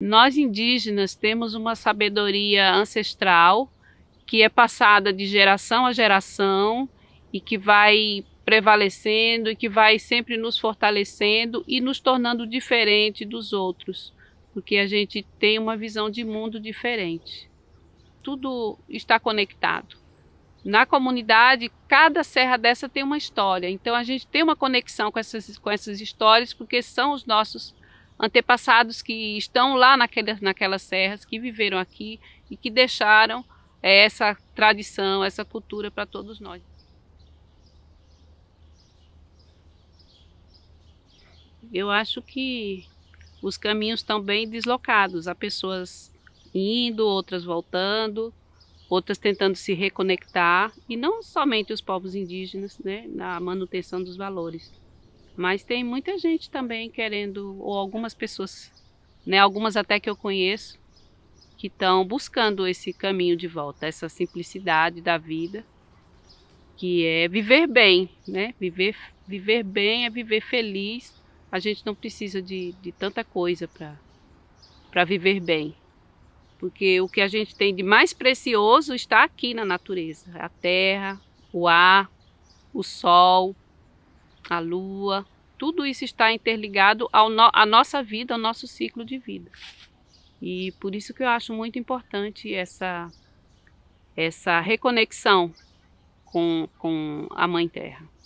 Nós indígenas temos uma sabedoria ancestral que é passada de geração a geração e que vai prevalecendo e que vai sempre nos fortalecendo e nos tornando diferente dos outros, porque a gente tem uma visão de mundo diferente. Tudo está conectado. Na comunidade, cada serra dessa tem uma história, então a gente tem uma conexão com essas, com essas histórias porque são os nossos antepassados que estão lá naquelas, naquelas serras, que viveram aqui e que deixaram é, essa tradição, essa cultura para todos nós. Eu acho que os caminhos estão bem deslocados, há pessoas indo, outras voltando, outras tentando se reconectar, e não somente os povos indígenas, né, na manutenção dos valores. Mas tem muita gente também querendo, ou algumas pessoas, né, algumas até que eu conheço, que estão buscando esse caminho de volta, essa simplicidade da vida, que é viver bem, né? Viver, viver bem é viver feliz. A gente não precisa de, de tanta coisa para viver bem. Porque o que a gente tem de mais precioso está aqui na natureza: a terra, o ar, o sol, a lua, tudo isso está interligado ao no, à nossa vida, ao nosso ciclo de vida. E por isso que eu acho muito importante essa, essa reconexão com, com a Mãe Terra.